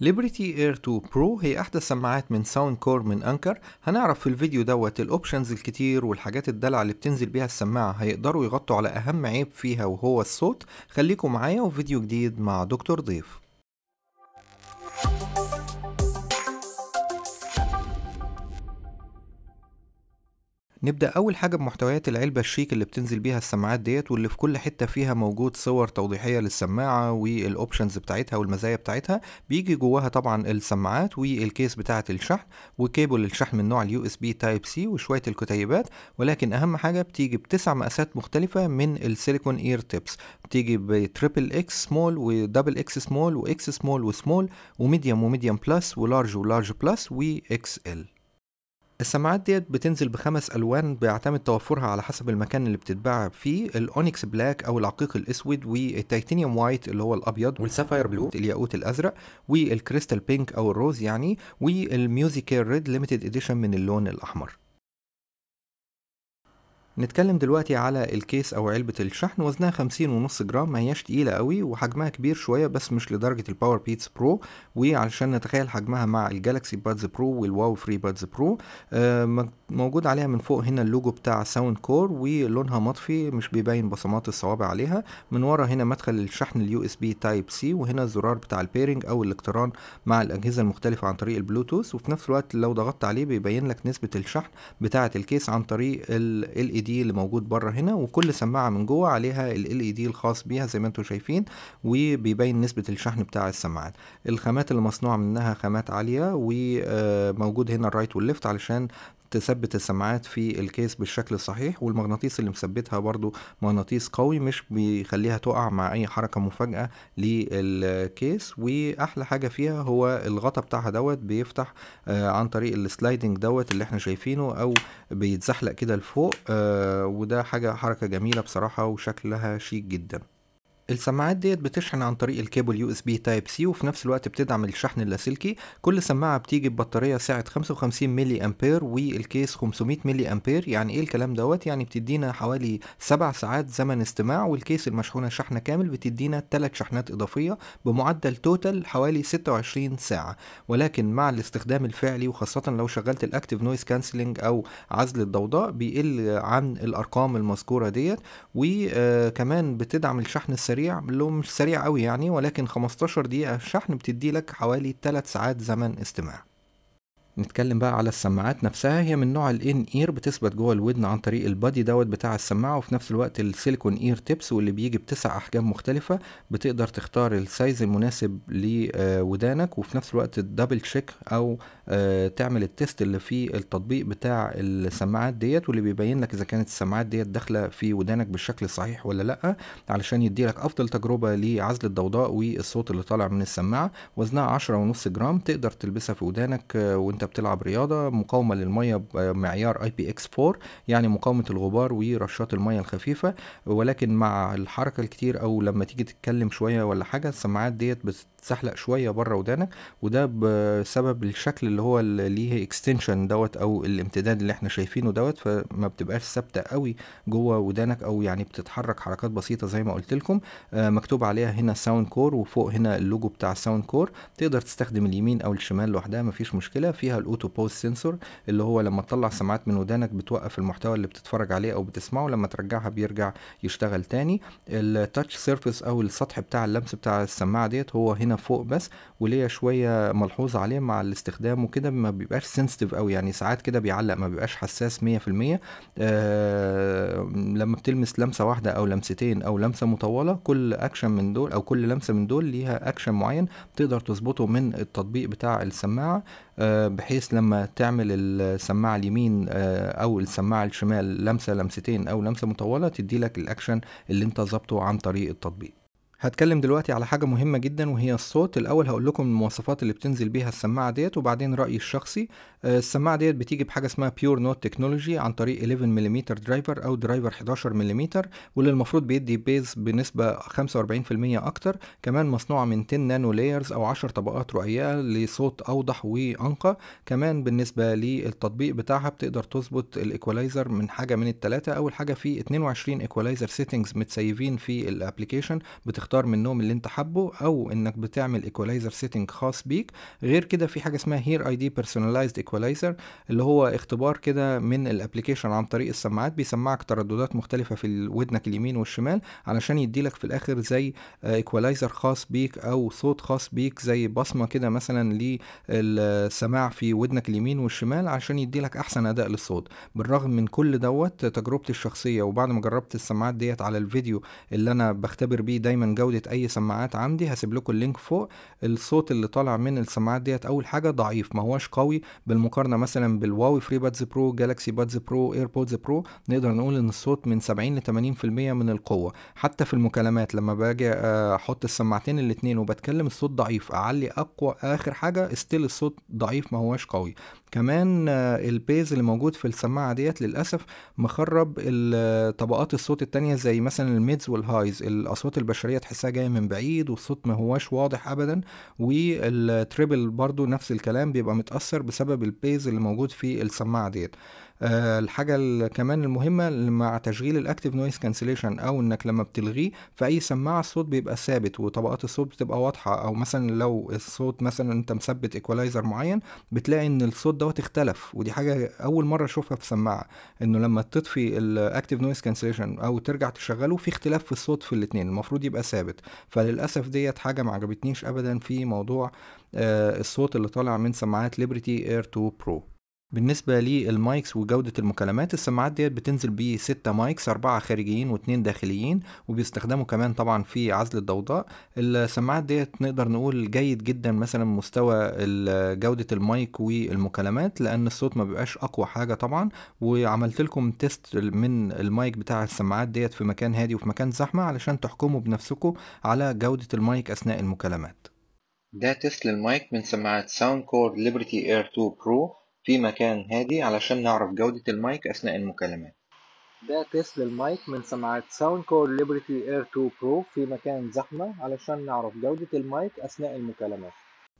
ليبرتي اير 2 برو هي احدى سماعات من ساوند كور من انكر هنعرف في الفيديو دوت الاوبشنز الكتير والحاجات الدلع اللي بتنزل بيها السماعه هيقدروا يغطوا على اهم عيب فيها وهو الصوت خليكم معايا وفيديو جديد مع دكتور ضيف نبدأ أول حاجة بمحتويات العلبة الشيك اللي بتنزل بيها السماعات ديت واللي في كل حتة فيها موجود صور توضيحية للسماعة والأوبشنز بتاعتها والمزايا بتاعتها بيجي جواها طبعا السماعات والكيس بتاعة الشحن وكيبل الشحن من نوع اليو اس بي تايب سي وشوية الكتيبات ولكن أهم حاجة بتيجي بتسع مقاسات مختلفة من السيليكون اير تيبس بتيجي بتريبل اكس سمول ودبل اكس سمول واكس سمول وسمول وميديوم وميديوم بلس ولارج ولارج بلس واكس ال السماعات ديت بتنزل بخمس الوان بيعتمد توفرها على حسب المكان اللي بتتباع فيه الاونكس بلاك او العقيق الاسود والتيتانيوم وايت اللي هو الابيض والسافاير بلو الياقوت الازرق والكريستال بينك او الروز يعني والميوزيكال ريد ليميتد اديشن من اللون الاحمر نتكلم دلوقتي على الكيس او علبة الشحن وزنها خمسين ونص جرام ما هياش تقيلة قوي وحجمها كبير شوية بس مش لدرجة الباور بيتس برو وعلشان نتخيل حجمها مع الجالكسي بادز برو والواو فري بادز برو موجود عليها من فوق هنا اللوجو بتاع ساوند كور ولونها مطفي مش بيبين بصمات الصوابع عليها من ورا هنا مدخل الشحن اليو اس بي تايب سي وهنا الزرار بتاع البيرنج او الاقتران مع الاجهزة المختلفة عن طريق البلوتوث وفي نفس الوقت لو ضغطت عليه بيبين لك نسبة الشحن بتاعة الكيس عن طريق ال LED دي اللي موجود بره هنا وكل سماعه من جوه عليها ال LED دي الخاص بيها زي ما انتم شايفين وبيبين نسبه الشحن بتاع السماعات الخامات اللي مصنوعه منها خامات عاليه وموجود آه، هنا الرايت والليفت علشان تثبت السماعات في الكيس بالشكل الصحيح والمغناطيس اللي مثبتها برضو مغناطيس قوي مش بيخليها تقع مع اي حركة مفاجئة للكيس واحلى حاجة فيها هو الغطاء بتاعها دوت بيفتح آه عن طريق السلايدنج دوت اللي احنا شايفينه او بيتزحلق كده لفوق آه وده حاجة حركة جميلة بصراحة وشكلها شيك جدا السماعات ديت بتشحن عن طريق الكابل يو اس بي تايب سي وفي نفس الوقت بتدعم الشحن اللاسلكي كل سماعه بتيجي ببطاريه سعه 55 ملي امبير والكيس 500 ملي امبير يعني ايه الكلام دوت يعني بتدينا حوالي 7 ساعات زمن استماع والكيس المشحونه شحن كامل بتدينا 3 شحنات اضافيه بمعدل توتال حوالي 26 ساعه ولكن مع الاستخدام الفعلي وخاصه لو شغلت الاكتيف نويز كانسلنج او عزل الضوضاء بيقل عن الارقام المذكوره ديت وكمان بتدعم الشحن السريع سريع بنقول مش سريع قوي يعني ولكن 15 دقيقة شحن بتدي لك حوالي 3 ساعات زمن استماع نتكلم بقى على السماعات نفسها هي من نوع الان اير بتثبت جوه الودن عن طريق البادي دوت بتاع السماعه وفي نفس الوقت السيليكون اير تيبس واللي بيجي بتسع احجام مختلفه بتقدر تختار السايز المناسب لودانك وفي نفس الوقت الدبل تشيك او آه، تعمل التيست اللي في التطبيق بتاع السماعات ديت واللي بيبين لك اذا كانت السماعات ديت داخله في ودانك بالشكل الصحيح ولا لا علشان يدي لك افضل تجربه لعزل الضوضاء والصوت اللي طالع من السماعه وزنها 10.5 جرام تقدر تلبسها في ودانك آه، وانت بتلعب رياضه مقاومه للميه بمعيار اي بي اكس 4 يعني مقاومه الغبار ورشات الميه الخفيفه ولكن مع الحركه الكتير او لما تيجي تتكلم شويه ولا حاجه السماعات ديت بت تتزحلق شويه بره ودانك وده بسبب الشكل اللي هو اللي ليه اكستنشن دوت او الامتداد اللي احنا شايفينه دوت فما بتبقاش ثابته قوي جوه ودانك او يعني بتتحرك حركات بسيطه زي ما قلت لكم آه مكتوب عليها هنا ساوند كور وفوق هنا اللوجو بتاع ساوند كور تقدر تستخدم اليمين او الشمال لوحدها مفيش مشكله فيها الاوتو بوز سنسور اللي هو لما تطلع سماعات من ودانك بتوقف المحتوى اللي بتتفرج عليه او بتسمعه لما ترجعها بيرجع يشتغل تاني التاتش سيرفيس او السطح بتاع اللمس بتاع السماعه ديت هو هنا هنا فوق بس وليا شويه ملحوظه عليه مع الاستخدام وكده ما بيبقاش سنسيتيف قوي يعني ساعات كده بيعلق ما بيبقاش حساس 100% آه لما بتلمس لمسه واحده او لمستين او لمسه مطوله كل اكشن من دول او كل لمسه من دول ليها اكشن معين تقدر تظبطه من التطبيق بتاع السماعه آه، بحيث لما تعمل السماعه اليمين آه، او السماعه الشمال لمسه لمستين او لمسه مطوله تدي لك الاكشن اللي انت ظابطه عن طريق التطبيق هتكلم دلوقتي على حاجة مهمة جدا وهي الصوت الأول هقول لكم المواصفات اللي بتنزل بيها السماعة ديت وبعدين رأيي الشخصي آه، السماعة ديت بتيجي بحاجة اسمها بيور نوت تكنولوجي عن طريق 11 ملم درايفر أو درايفر 11 ملم واللي المفروض بيدي بيز بنسبة 45% أكتر كمان مصنوعة من 10 نانو لايرز أو 10 طبقات رقيقة لصوت أوضح وأنقى كمان بالنسبة للتطبيق بتاعها بتقدر تظبط الإيكولايزر من حاجة من التلاتة أول حاجة في 22 إيكولايزر سيتنجز متسيفين في الأبليكيشن بتختار من منهم اللي انت حابه او انك بتعمل ايكولايزر سيتنج خاص بيك غير كده في حاجه اسمها هير اي دي بيرسوناليزد ايكولايزر اللي هو اختبار كده من الابلكيشن عن طريق السماعات بيسمعك ترددات مختلفه في ودنك اليمين والشمال علشان يديلك في الاخر زي ايكولايزر آه، خاص بيك او صوت خاص بيك زي بصمه كده مثلا للسماع في ودنك اليمين والشمال علشان يديلك احسن اداء للصوت بالرغم من كل دوت تجربتي الشخصيه وبعد ما جربت السماعات ديت على الفيديو اللي انا بختبر بيه دايما جودة أي سماعات عندي هسيب لكم اللينك فوق الصوت اللي طالع من السماعات ديت أول حاجة ضعيف ما هوش قوي بالمقارنة مثلا بالواوي فري بادز برو جالاكسي بادز برو ايربودز برو نقدر نقول إن الصوت من 70 ل 80% من القوة حتى في المكالمات لما باجي آه، أحط السماعتين الاتنين وبتكلم الصوت ضعيف أعلي أقوى آخر حاجة ستيل الصوت ضعيف ما هوش قوي كمان آه، البيز اللي موجود في السماعة ديت للأسف مخرب طبقات الصوت التانية زي مثلا الميدز والهايز الأصوات البشرية تحسها جايه من بعيد والصوت ما هواش واضح ابدا والتريبل برضو نفس الكلام بيبقى متاثر بسبب البيز اللي موجود في السماعه ديت آه، الحاجه كمان المهمه مع تشغيل الاكتيف نويز كانسليشن او انك لما بتلغيه فاي سماعه الصوت بيبقى ثابت وطبقات الصوت بتبقى واضحه او مثلا لو الصوت مثلا انت مثبت ايكولايزر معين بتلاقي ان الصوت دوت اختلف ودي حاجه اول مره اشوفها في سماعه انه لما تطفي الاكتيف نويز كانسليشن او ترجع تشغله في اختلاف في الصوت في الاثنين المفروض يبقى ثابت فللاسف ديت حاجه ما عجبتنيش ابدا في موضوع آه، الصوت اللي طالع من سماعات ليبرتي اير 2 برو بالنسبه للمايكس وجوده المكالمات السماعات ديت بتنزل ب 6 مايكس 4 خارجيين و2 داخليين وبيستخدموا كمان طبعا في عزل الضوضاء السماعات ديت نقدر نقول جيد جدا مثلا مستوى جوده المايك والمكالمات لان الصوت ما بيبقاش اقوى حاجه طبعا وعملت لكم تيست من المايك بتاع السماعات ديت في مكان هادي وفي مكان زحمه علشان تحكموا بنفسكم على جوده المايك اثناء المكالمات ده تيست للمايك من سماعات ساوند كور ليبرتي اير 2 برو في مكان هادي علشان نعرف جودة المايك أثناء المكالمات ده تيست للمايك من سماعات ساوند كور ليبرتي اير 2 برو في مكان زحمة علشان نعرف جودة المايك أثناء المكالمات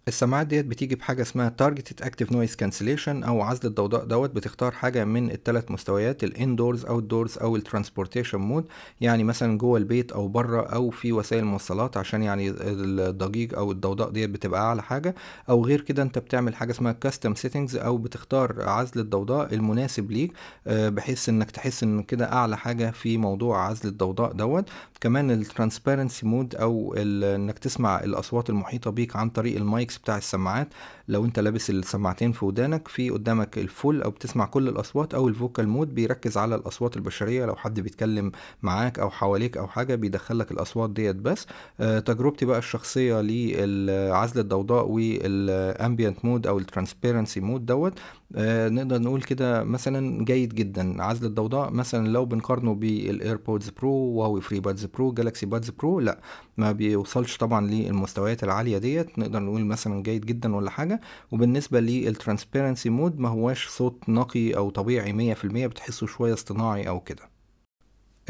السماعات ديت بتيجي بحاجه اسمها تارجتد اكتيف نويز كانسليشن او عزل الضوضاء دوت بتختار حاجه من الثلاث مستويات الاندورز اوت دورز او الترانسبورتيشن مود يعني مثلا جوه البيت او بره او في وسائل المواصلات عشان يعني الضجيج او الضوضاء ديت بتبقى اعلى حاجه او غير كده انت بتعمل حاجه اسمها كاستم سيتنجز او بتختار عزل الضوضاء المناسب ليك آه، بحيث انك تحس ان كده اعلى حاجه في موضوع عزل الضوضاء دوت كمان الترانسبيرنسي مود او انك تسمع الاصوات المحيطه بيك عن طريق المايكس بتاع السماعات لو انت لابس السماعتين في ودانك في قدامك الفول او بتسمع كل الاصوات او الفوكال مود بيركز على الاصوات البشريه لو حد بيتكلم معاك او حواليك او حاجه بيدخلك الاصوات ديت بس آه تجربتي بقى الشخصيه للعزل الضوضاء والامبيانت مود او الترانسبيرنسي مود دوت آه نقدر نقول كده مثلا جيد جدا عزل الضوضاء مثلا لو بنقارنه بالايربودز برو وهواوي فري بادز برو جالاكسي بادز برو لا ما بيوصلش طبعا للمستويات العاليه ديت نقدر نقول مثلا مثلا جيد جدا ولا حاجه وبالنسبه للترانسبيرنسي مود ما هواش صوت نقي او طبيعي 100% بتحسه شويه اصطناعي او كده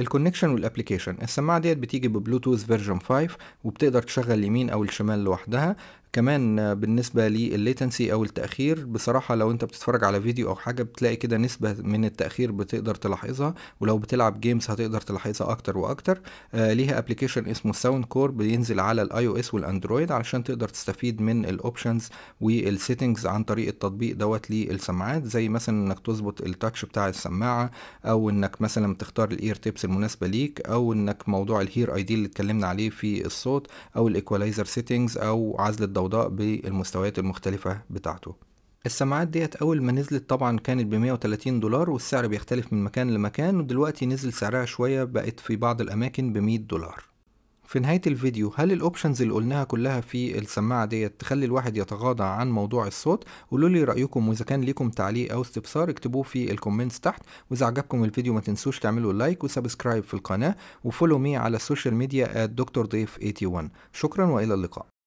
الكونكشن والابلكيشن السماعه ديت بتيجي ببلوتوث فيرجن 5 وبتقدر تشغل اليمين او الشمال لوحدها كمان بالنسبه للليتنسي او التاخير بصراحه لو انت بتتفرج على فيديو او حاجه بتلاقي كده نسبه من التاخير بتقدر تلاحظها ولو بتلعب جيمز هتقدر تلاحظها اكتر واكتر آه ليها ابلكيشن اسمه ساوند كور بينزل على الاي او اس والاندرويد علشان تقدر تستفيد من الاوبشنز والسيتنجز عن طريق التطبيق دوت للسماعات زي مثلا انك تظبط التاتش بتاع السماعه او انك مثلا تختار الاير تيبس المناسبه ليك او انك موضوع الهير اي دي اللي اتكلمنا عليه في الصوت او الايكولايزر سيتنجز او عزل الضوضاء بالمستويات المختلفة بتاعته السماعات ديت أول ما نزلت طبعا كانت ب 130 دولار والسعر بيختلف من مكان لمكان ودلوقتي نزل سعرها شوية بقت في بعض الأماكن ب 100 دولار في نهاية الفيديو هل الأوبشنز اللي قلناها كلها في السماعة ديت تخلي الواحد يتغاضى عن موضوع الصوت قولوا لي رأيكم وإذا كان ليكم تعليق أو استفسار اكتبوه في الكومنتس تحت وإذا عجبكم الفيديو ما تنسوش تعملوا لايك وسبسكرايب في القناة وفولو مي على السوشيال ميديا دكتور ضيف 81 شكرا وإلى اللقاء